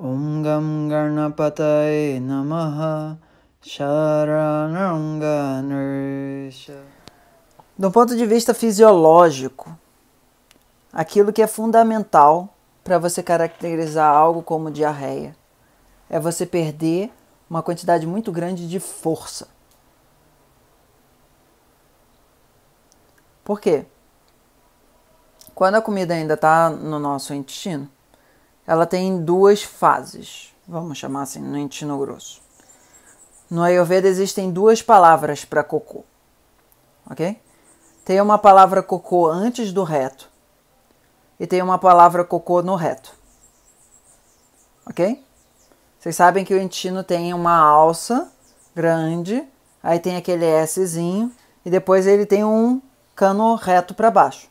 Om Gam Garnapataye Namaha Sharananganersha Do ponto de vista fisiológico, aquilo que é fundamental para você caracterizar algo como diarreia é você perder uma quantidade muito grande de força. Por quê? Quando a comida ainda está no nosso intestino, ela tem duas fases, vamos chamar assim, no intestino grosso. No Ayurveda existem duas palavras para cocô, ok? Tem uma palavra cocô antes do reto e tem uma palavra cocô no reto, ok? Vocês sabem que o intestino tem uma alça grande, aí tem aquele Szinho e depois ele tem um cano reto para baixo.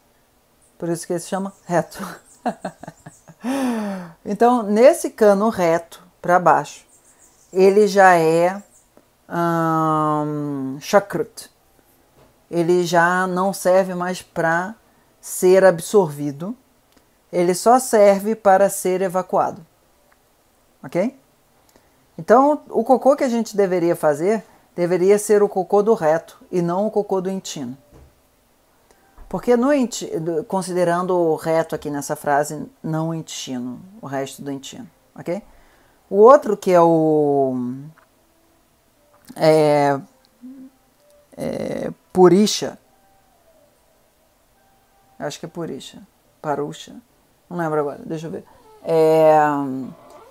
Por isso que ele se chama reto. Então, nesse cano reto para baixo, ele já é hum, chakrut. Ele já não serve mais para ser absorvido. Ele só serve para ser evacuado. Ok? Então, o cocô que a gente deveria fazer deveria ser o cocô do reto e não o cocô do intino. Porque no considerando o reto aqui nessa frase, não o intestino, o resto do intestino, ok? O outro que é o é, é, purisha, acho que é purisha, parusha, não lembro agora, deixa eu ver. É,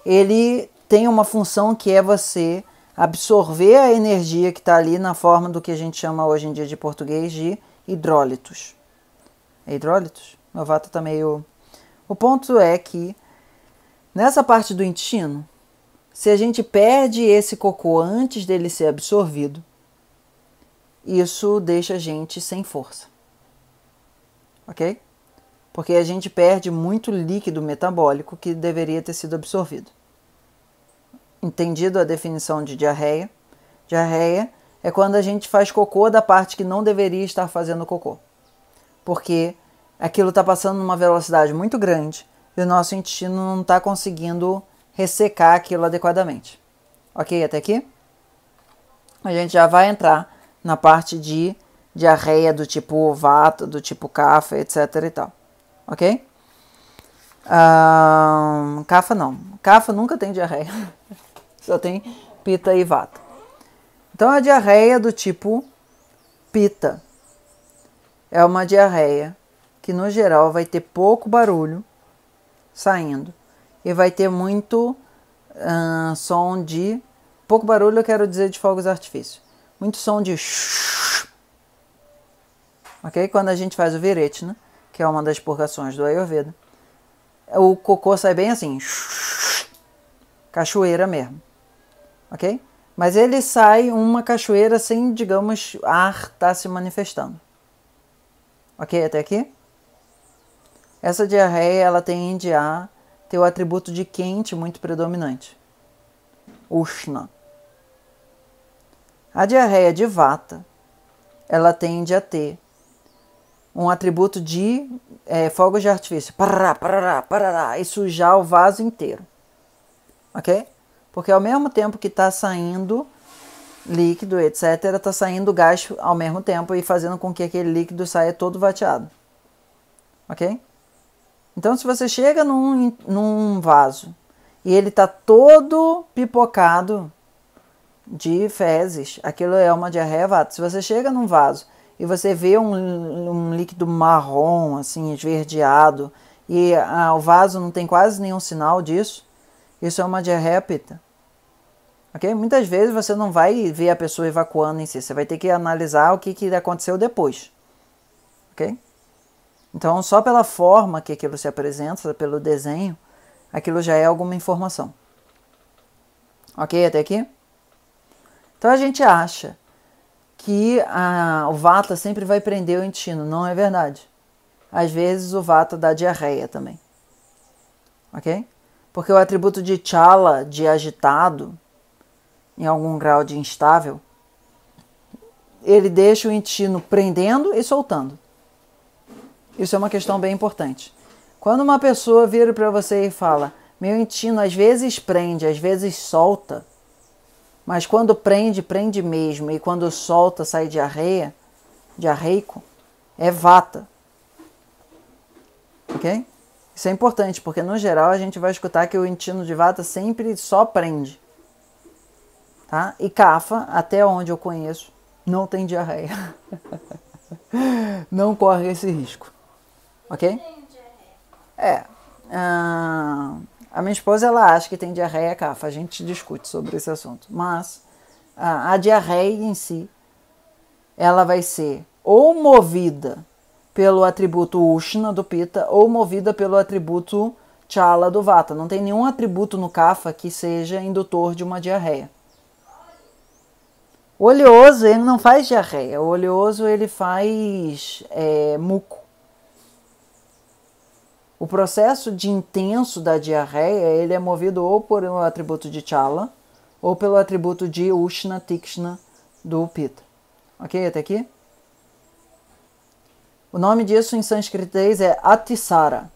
ele tem uma função que é você absorver a energia que está ali na forma do que a gente chama hoje em dia de português de hidrólitos. Hidrólitos? Novato tá meio. O ponto é que nessa parte do intestino, se a gente perde esse cocô antes dele ser absorvido, isso deixa a gente sem força. Ok? Porque a gente perde muito líquido metabólico que deveria ter sido absorvido. Entendido a definição de diarreia? Diarreia é quando a gente faz cocô da parte que não deveria estar fazendo cocô. Porque aquilo está passando numa velocidade muito grande e o nosso intestino não está conseguindo ressecar aquilo adequadamente. Ok, até aqui? A gente já vai entrar na parte de diarreia do tipo ovato, do tipo cafa, etc e tal. Ok? Um, cafa não. Cafa nunca tem diarreia. Só tem pita e vata. Então a diarreia do tipo pita é uma diarreia que no geral vai ter pouco barulho saindo e vai ter muito som de. Pouco barulho eu quero dizer de fogos artifícios Muito som de. Ok? Quando a gente faz o né que é uma das purgações do Ayurveda, o cocô sai bem assim. Cachoeira mesmo. Ok? Mas ele sai uma cachoeira sem, digamos, ar estar tá se manifestando. Ok? Até aqui? Essa diarreia ela tende a ter o atributo de quente muito predominante. Ushna. A diarreia de vata ela tende a ter um atributo de é, fogos de artifício. Parará, parará, parará, e sujar o vaso inteiro. Ok? Porque ao mesmo tempo que está saindo líquido, etc., está saindo gás ao mesmo tempo e fazendo com que aquele líquido saia todo vateado. Ok? Então, se você chega num, num vaso e ele está todo pipocado de fezes, aquilo é uma diarreia vata. Se você chega num vaso e você vê um, um líquido marrom, assim, esverdeado, e ah, o vaso não tem quase nenhum sinal disso, isso é uma diarreia pita. Okay? Muitas vezes você não vai ver a pessoa evacuando em si, você vai ter que analisar o que, que aconteceu depois. ok? Então, só pela forma que aquilo se apresenta, pelo desenho, aquilo já é alguma informação. Ok até aqui? Então a gente acha que a, o vata sempre vai prender o intestino. Não é verdade. Às vezes o vata dá diarreia também. Ok? Porque o atributo de chala, de agitado, em algum grau de instável, ele deixa o intestino prendendo e soltando. Isso é uma questão bem importante. Quando uma pessoa vira para você e fala, meu intestino às vezes prende, às vezes solta, mas quando prende, prende mesmo, e quando solta, sai diarreia, diarreico, é vata. Ok? Isso é importante, porque no geral a gente vai escutar que o intestino de vata sempre só prende. Tá? E cafa, até onde eu conheço, não tem diarreia. não corre esse risco. Ok? É. Ah, a minha esposa ela acha que tem diarreia CAFA. A gente discute sobre esse assunto. Mas a, ah, a diarreia em si, ela vai ser ou movida pelo atributo Ushna do Pita ou movida pelo atributo Chala do Vata. Não tem nenhum atributo no Kapha que seja indutor de uma diarreia. O oleoso, ele não faz diarreia. O oleoso, ele faz é, muco. O processo de intenso da diarreia ele é movido ou por um atributo de chala ou pelo atributo de ushna tikshna do pita. Ok, até aqui? O nome disso em sânscritês é atisara,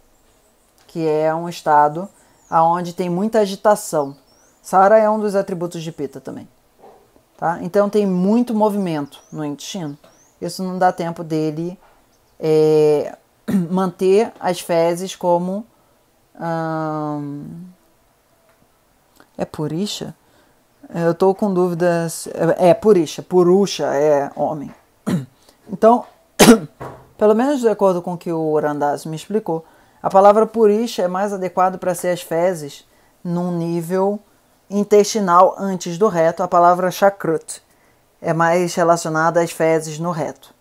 que é um estado aonde tem muita agitação. Sara é um dos atributos de pita também. Tá? Então tem muito movimento no intestino. Isso não dá tempo dele é, manter as fezes como hum, é purisha? Eu estou com dúvidas. É, é purisha, purusha é homem. Então, pelo menos de acordo com o que o Randaz me explicou, a palavra purisha é mais adequado para ser as fezes num nível intestinal antes do reto. A palavra chakrut é mais relacionada às fezes no reto,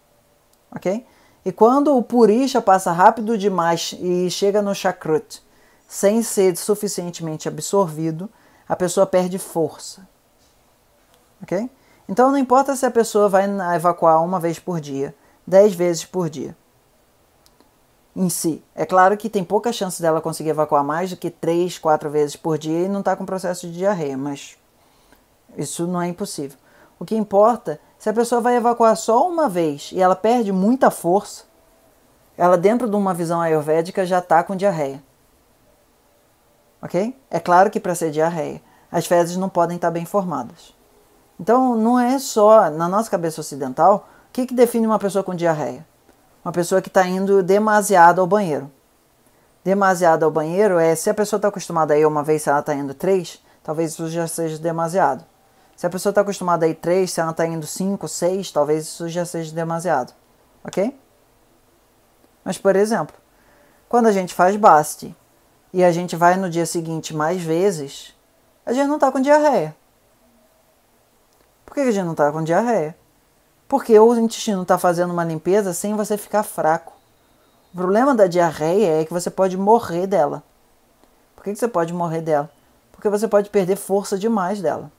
ok? E quando o purisha passa rápido demais e chega no chakrut, sem ser suficientemente absorvido, a pessoa perde força. Ok? Então não importa se a pessoa vai evacuar uma vez por dia, dez vezes por dia. Em si. É claro que tem pouca chance dela conseguir evacuar mais do que três, quatro vezes por dia e não está com processo de diarreia, mas isso não é impossível. O que importa se a pessoa vai evacuar só uma vez e ela perde muita força, ela dentro de uma visão ayurvédica já está com diarreia. Ok? É claro que para ser diarreia, as fezes não podem estar tá bem formadas. Então, não é só na nossa cabeça ocidental o que, que define uma pessoa com diarreia. Uma pessoa que está indo demasiado ao banheiro. Demasiado ao banheiro é se a pessoa está acostumada a ir uma vez, se ela está indo três, talvez isso já seja demasiado. Se a pessoa está acostumada a ir 3, se ela está indo 5, 6, talvez isso já seja demasiado, ok? Mas, por exemplo, quando a gente faz baste e a gente vai no dia seguinte mais vezes, a gente não está com diarreia. Por que a gente não está com diarreia? Porque o intestino está fazendo uma limpeza sem você ficar fraco. O problema da diarreia é que você pode morrer dela. Por que você pode morrer dela? Porque você pode perder força demais dela.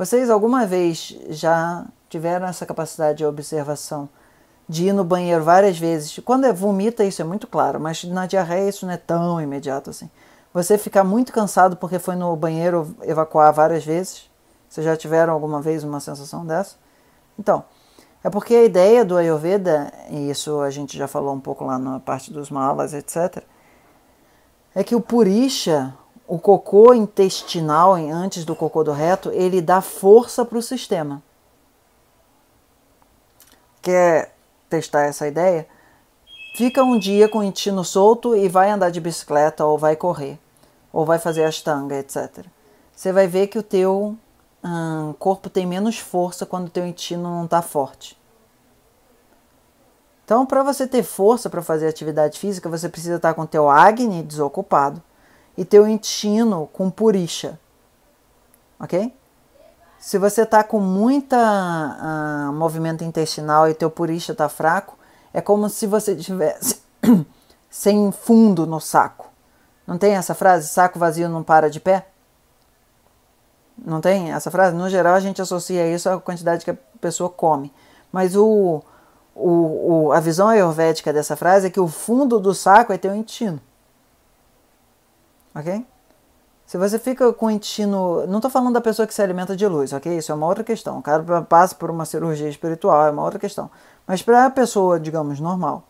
Vocês alguma vez já tiveram essa capacidade de observação de ir no banheiro várias vezes? Quando é vomita, isso é muito claro, mas na diarreia isso não é tão imediato assim. Você ficar muito cansado porque foi no banheiro evacuar várias vezes? Vocês já tiveram alguma vez uma sensação dessa? Então, é porque a ideia do Ayurveda, e isso a gente já falou um pouco lá na parte dos malas, etc., é que o Purisha, o cocô intestinal, antes do cocô do reto, ele dá força para o sistema. Quer testar essa ideia? Fica um dia com o intestino solto e vai andar de bicicleta ou vai correr ou vai fazer tangas, etc. Você vai ver que o teu hum, corpo tem menos força quando o teu intestino não está forte. Então, para você ter força para fazer atividade física, você precisa estar tá com o teu acne desocupado e teu intestino com purisha. Ok? Se você está com muita ah, movimento intestinal e teu purisha está fraco, é como se você tivesse sem fundo no saco. Não tem essa frase? Saco vazio não para de pé? Não tem essa frase? No geral, a gente associa isso à quantidade que a pessoa come. Mas o, o, o a visão ayurvédica dessa frase é que o fundo do saco é teu intestino ok? Se você fica com o intestino. Não estou falando da pessoa que se alimenta de luz, ok? Isso é uma outra questão. O cara passa por uma cirurgia espiritual, é uma outra questão. Mas para a pessoa, digamos, normal,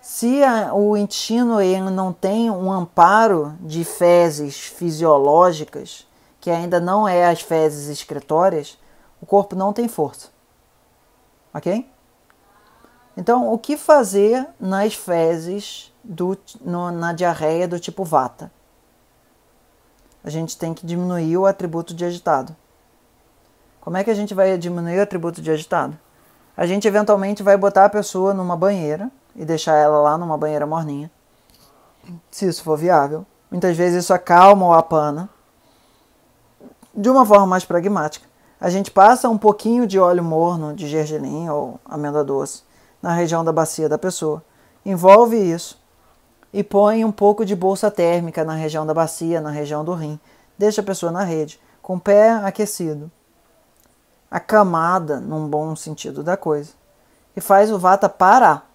se a, o intestino ele não tem um amparo de fezes fisiológicas, que ainda não é as fezes excretórias, o corpo não tem força. Ok? Então, o que fazer nas fezes, do, no, na diarreia do tipo vata? A gente tem que diminuir o atributo de agitado. Como é que a gente vai diminuir o atributo de agitado? A gente eventualmente vai botar a pessoa numa banheira e deixar ela lá numa banheira morninha, se isso for viável. Muitas vezes isso acalma ou apana. De uma forma mais pragmática, a gente passa um pouquinho de óleo morno de gergelim ou amêndoa doce na região da bacia da pessoa. Envolve isso e põe um pouco de bolsa térmica na região da bacia, na região do rim. Deixa a pessoa na rede, com o pé aquecido, acamada num bom sentido da coisa, e faz o vata parar.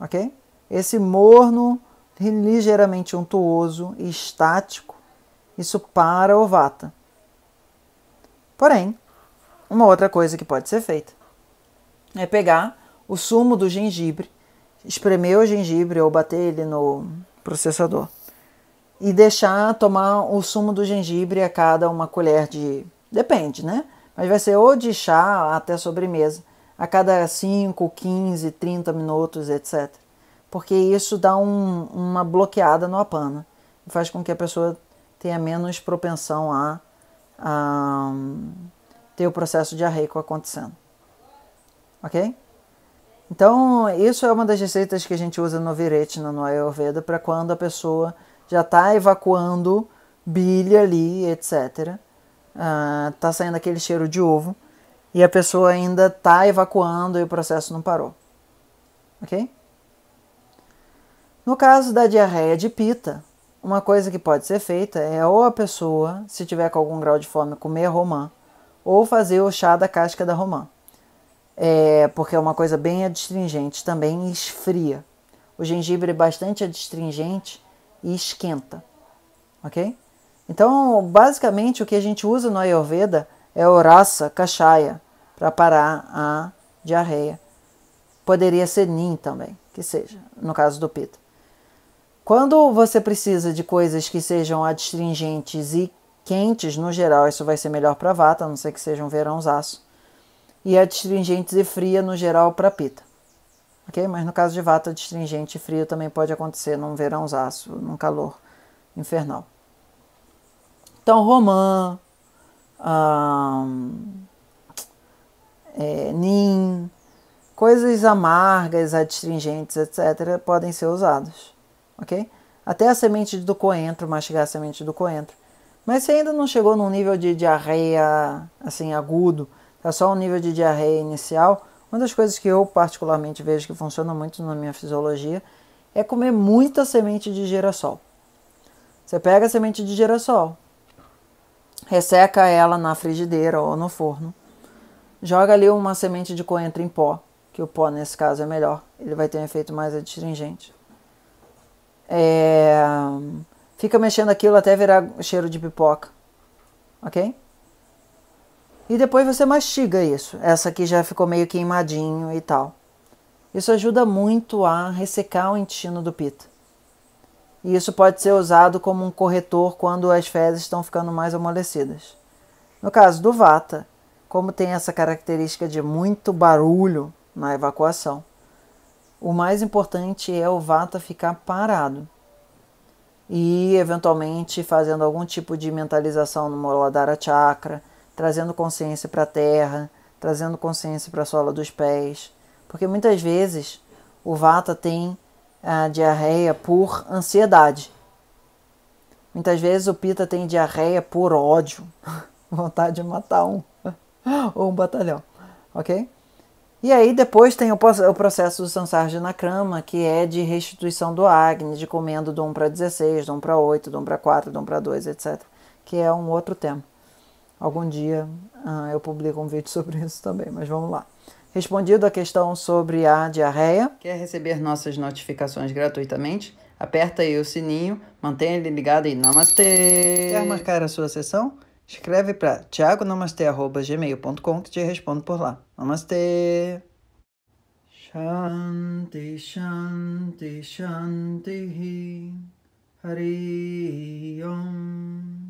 Ok? Esse morno, ligeiramente untuoso e estático, isso para o vata. Porém, uma outra coisa que pode ser feita é pegar o sumo do gengibre, espremer o gengibre ou bater ele no processador e deixar tomar o sumo do gengibre a cada uma colher de. Depende, né? Mas vai ser ou de chá até sobremesa, a cada 5, 15, 30 minutos, etc. Porque isso dá um, uma bloqueada no apana e faz com que a pessoa tenha menos propensão a, a ter o processo de diarreico acontecendo ok? Então, isso é uma das receitas que a gente usa no Viretna, no Ayurveda, para quando a pessoa já está evacuando bilha ali, etc. Uh, ah, tá saindo aquele cheiro de ovo e a pessoa ainda está evacuando e o processo não parou, ok? No caso da diarreia de pita, uma coisa que pode ser feita é ou a pessoa, se tiver com algum grau de fome, comer romã, ou fazer o chá da casca da romã é, porque é uma coisa bem adstringente também e esfria. O gengibre é bastante adstringente e esquenta, ok? Então, basicamente, o que a gente usa no Ayurveda é o raça, cachaia, para parar a diarreia. Poderia ser nin também, que seja, no caso do pita. Quando você precisa de coisas que sejam adstringentes e quentes, no geral, isso vai ser melhor para vata, a não ser que seja um verãozaço e é e fria no geral para pita. Ok? Mas no caso de vata, adstringente e frio também pode acontecer num verãozaço, num calor infernal. Então, romã, hum, é, nim, coisas amargas, adstringentes, etc., podem ser usadas. Ok? Até a semente do coentro, mastigar a semente do coentro. Mas se ainda não chegou num nível de diarreia assim agudo, é só um nível de diarreia inicial. Uma das coisas que eu particularmente vejo que funciona muito na minha fisiologia é comer muita semente de girassol. Você pega a semente de girassol, resseca ela na frigideira ou no forno, joga ali uma semente de coentro em pó, que o pó nesse caso é melhor, ele vai ter um efeito mais adstringente. É... Fica mexendo aquilo até virar cheiro de pipoca, ok? E depois você mastiga isso. Essa aqui já ficou meio queimadinho e tal. Isso ajuda muito a ressecar o intestino do pita. E isso pode ser usado como um corretor quando as fezes estão ficando mais amolecidas. No caso do vata, como tem essa característica de muito barulho na evacuação, o mais importante é o vata ficar parado e eventualmente fazendo algum tipo de mentalização no Moladara Chakra trazendo consciência para a terra, trazendo consciência para a sola dos pés, porque muitas vezes o vata tem a ah, diarreia por ansiedade. Muitas vezes o pita tem diarreia por ódio, vontade de matar um ou um batalhão, ok? E aí depois tem o processo do Sansar Janakrama, que é de restituição do Agni, de comendo do 1 para 16, do 1 para 8, do 1 para 4, do 1 para 2, etc. Que é um outro tema. Algum dia ah, eu publico um vídeo sobre isso também, mas vamos lá. Respondido a questão sobre a diarreia. Quer receber nossas notificações gratuitamente? Aperta aí o sininho, mantenha ele ligado e namastê! Quer marcar a sua sessão? Escreve para tiagonamastê.gmail.com que te respondo por lá. Namastê! Shanti, Shanti, Shanti, Hari Om.